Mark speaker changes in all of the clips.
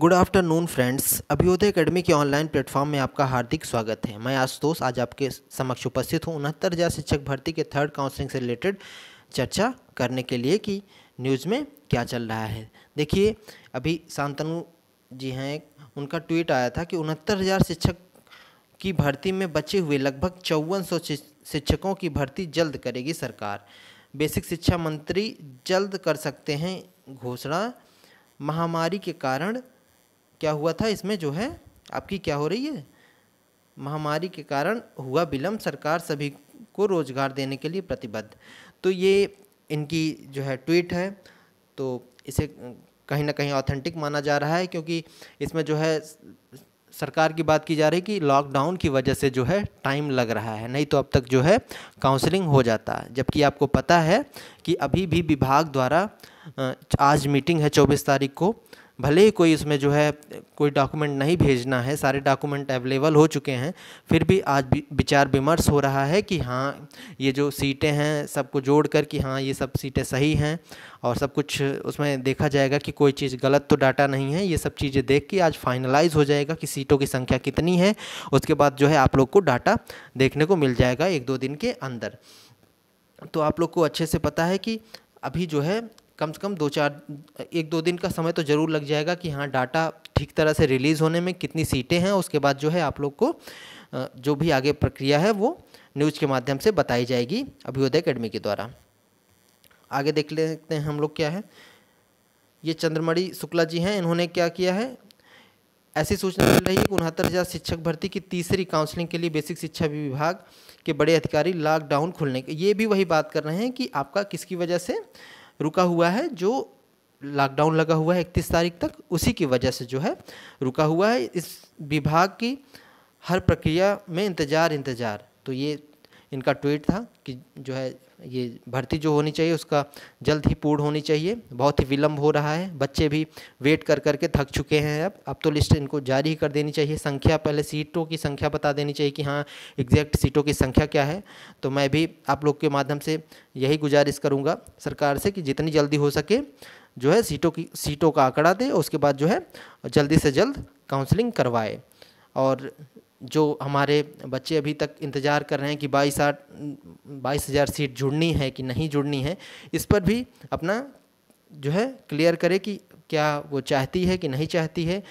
Speaker 1: good afternoon friends Abhyudaya academy के online platform में आपका हार्दिक स्वागत है मैं आशुतोष आज आपके समक्ष उपस्थित हूँ उनहत्तर हज़ार शिक्षक भर्ती के थर्ड काउंसलिंग से रिलेटेड चर्चा करने के लिए कि न्यूज़ में क्या चल रहा है देखिए अभी शांतनु जी हैं उनका ट्वीट आया था कि उनहत्तर हज़ार शिक्षक की भर्ती में बचे हुए लगभग चौवन सौ शिक्षकों की भर्ती जल्द करेगी सरकार बेसिक शिक्षा मंत्री जल्द कर सकते हैं घोषणा महामारी के कारण क्या हुआ था इसमें जो है आपकी क्या हो रही है महामारी के कारण हुआ विलम्ब सरकार सभी को रोजगार देने के लिए प्रतिबद्ध तो ये इनकी जो है ट्वीट है तो इसे कहीं ना कहीं ऑथेंटिक माना जा रहा है क्योंकि इसमें जो है सरकार की बात की जा रही है कि लॉकडाउन की वजह से जो है टाइम लग रहा है नहीं तो अब तक जो है काउंसलिंग हो जाता है जबकि आपको पता है कि अभी भी विभाग द्वारा आज मीटिंग है चौबीस तारीख को भले ही कोई इसमें जो है कोई डॉक्यूमेंट नहीं भेजना है सारे डॉक्यूमेंट अवेलेबल हो चुके हैं फिर भी आज विचार विमर्श हो रहा है कि हाँ ये जो सीटें हैं सबको जोड़ कर कि हाँ ये सब सीटें सही हैं और सब कुछ उसमें देखा जाएगा कि कोई चीज़ गलत तो डाटा नहीं है ये सब चीज़ें देख के आज फाइनलाइज हो जाएगा कि सीटों की संख्या कितनी है उसके बाद जो है आप लोग को डाटा देखने को मिल जाएगा एक दो दिन के अंदर तो आप लोग को अच्छे से पता है कि अभी जो है कम से कम दो चार एक दो दिन का समय तो ज़रूर लग जाएगा कि हाँ डाटा ठीक तरह से रिलीज़ होने में कितनी सीटें हैं उसके बाद जो है आप लोग को जो भी आगे प्रक्रिया है वो न्यूज़ के माध्यम से बताई जाएगी अभ्योदय अकेडमी के द्वारा आगे देख लेते हैं हम लोग क्या है ये चंद्रमणि शुक्ला जी हैं इन्होंने क्या किया है ऐसी सूचना मिल रही है कि उनहत्तर हज़ार शिक्षक भर्ती की तीसरी काउंसलिंग के लिए बेसिक शिक्षा विभाग के बड़े अधिकारी लॉकडाउन खुलने के ये भी वही बात कर रहे हैं कि आपका किसकी वजह से रुका हुआ है जो लॉकडाउन लगा हुआ है इकतीस तारीख तक उसी की वजह से जो है रुका हुआ है इस विभाग की हर प्रक्रिया में इंतज़ार इंतज़ार तो ये इनका ट्वीट था कि जो है ये भर्ती जो होनी चाहिए उसका जल्द ही पूर्ण होनी चाहिए बहुत ही विलंब हो रहा है बच्चे भी वेट कर करके थक चुके हैं अब अब तो लिस्ट इनको जारी ही कर देनी चाहिए संख्या पहले सीटों की संख्या बता देनी चाहिए कि हाँ एग्जैक्ट सीटों की संख्या क्या है तो मैं भी आप लोग के माध्यम से यही गुजारिश करूँगा सरकार से कि जितनी जल्दी हो सके जो है सीटों की सीटों का आंकड़ा दे उसके बाद जो है जल्दी से जल्द काउंसलिंग करवाए और जो हमारे बच्चे अभी तक इंतज़ार कर रहे हैं कि बाईस आठ बाईस हज़ार सीट जुड़नी है कि नहीं जुड़नी है इस पर भी अपना जो है क्लियर करें कि क्या वो चाहती है कि नहीं चाहती है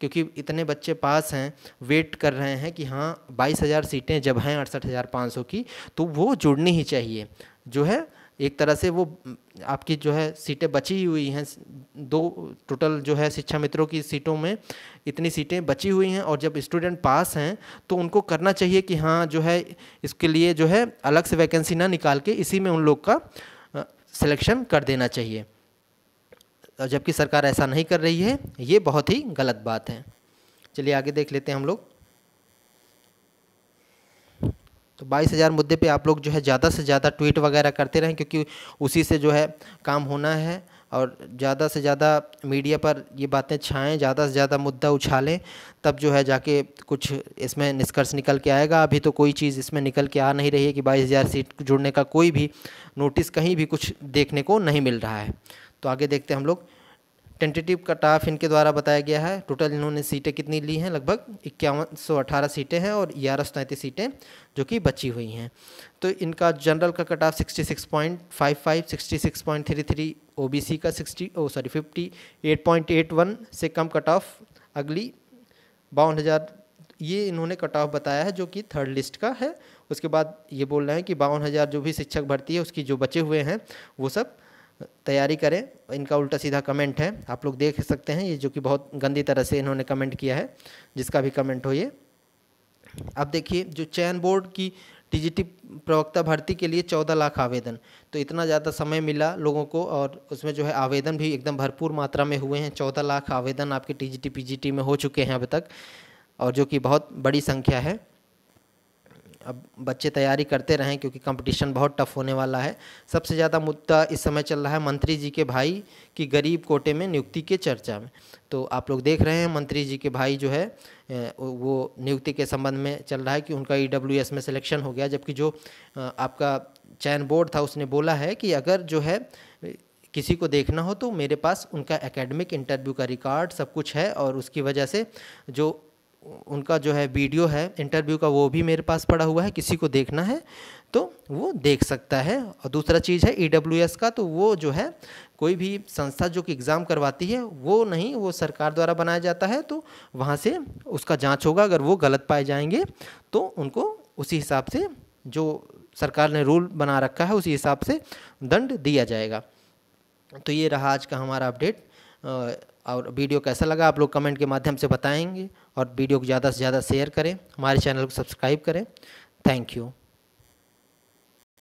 Speaker 1: क्योंकि इतने बच्चे पास हैं वेट कर रहे हैं कि हाँ बाईस हज़ार सीटें जब हैं अड़सठ हज़ार पाँच सौ की तो वो जुड़नी ही चाहिए जो है एक तरह से वो आपकी जो है सीटें बची हुई हैं दो टोटल जो है शिक्षा मित्रों की सीटों में इतनी सीटें बची हुई हैं और जब स्टूडेंट पास हैं तो उनको करना चाहिए कि हाँ जो है इसके लिए जो है अलग से वैकेंसी ना निकाल के इसी में उन लोग का सिलेक्शन कर देना चाहिए जबकि सरकार ऐसा नहीं कर रही है ये बहुत ही गलत बात है चलिए आगे देख लेते हैं हम लोग तो बाईस हज़ार मुद्दे पे आप लोग जो है ज़्यादा से ज़्यादा ट्वीट वगैरह करते रहें क्योंकि उसी से जो है काम होना है और ज़्यादा से ज़्यादा मीडिया पर ये बातें छाएँ ज़्यादा से ज़्यादा मुद्दा उछालें तब जो है जाके कुछ इसमें निष्कर्ष निकल के आएगा अभी तो कोई चीज़ इसमें निकल के आ नहीं रही है कि बाईस हज़ार सीट जुड़ने का कोई भी नोटिस कहीं भी कुछ देखने को नहीं मिल रहा है तो आगे देखते हैं हम लोग टेंटेटिव कट ऑफ इनके द्वारा बताया गया है टोटल इन्होंने सीटें कितनी ली हैं लगभग इक्यावन सौ अठारह सीटें हैं और ग्यारह सौ तैंतीस सीटें जो कि बची हुई हैं तो इनका जनरल का cut off sixty six point five five sixty six point three three O B C का sixty oh sorry fifty eight point eight one से कम कट ऑफ अगली बावन हज़ार ये इन्होंने कट ऑफ बताया है जो कि थर्ड लिस्ट का है उसके बाद ये बोल रहे हैं कि बावन हज़ार जो भी शिक्षक भर्ती है उसकी जो बचे हुए हैं वो सब तैयारी करें इनका उल्टा सीधा कमेंट है आप लोग देख सकते हैं ये जो कि बहुत गंदी तरह से इन्होंने कमेंट किया है जिसका भी कमेंट हो ये अब देखिए जो चयन बोर्ड की डिजिटी प्रवक्ता भर्ती के लिए चौदह लाख आवेदन तो इतना ज़्यादा समय मिला लोगों को और उसमें जो है आवेदन भी एकदम भरपूर मात्रा में हुए हैं चौदह लाख आवेदन आपके टी जी में हो चुके हैं अब तक और जो कि बहुत बड़ी संख्या है अब बच्चे तैयारी करते रहें क्योंकि कंपटीशन बहुत टफ होने वाला है सबसे ज़्यादा मुद्दा इस समय चल रहा है मंत्री जी के भाई की गरीब कोटे में नियुक्ति के चर्चा में तो आप लोग देख रहे हैं मंत्री जी के भाई जो है वो नियुक्ति के संबंध में चल रहा है कि उनका ई e में सिलेक्शन हो गया जबकि जो आपका चयन बोर्ड था उसने बोला है कि अगर जो है किसी को देखना हो तो मेरे पास उनका एकेडमिक इंटरव्यू का रिकॉर्ड सब कुछ है और उसकी वजह से जो उनका जो है वीडियो है इंटरव्यू का वो भी मेरे पास पड़ा हुआ है किसी को देखना है तो वो देख सकता है और दूसरा चीज़ है ई e का तो वो जो है कोई भी संस्था जो कि एग्ज़ाम करवाती है वो नहीं वो सरकार द्वारा बनाया जाता है तो वहाँ से उसका जांच होगा अगर वो गलत पाए जाएंगे तो उनको उसी हिसाब से जो सरकार ने रूल बना रखा है उसी हिसाब से दंड दिया जाएगा तो ये रहा आज का हमारा अपडेट और वीडियो कैसा लगा आप लोग कमेंट के माध्यम से बताएंगे और वीडियो को ज़्यादा से ज़्यादा शेयर करें हमारे चैनल को सब्सक्राइब करें थैंक यू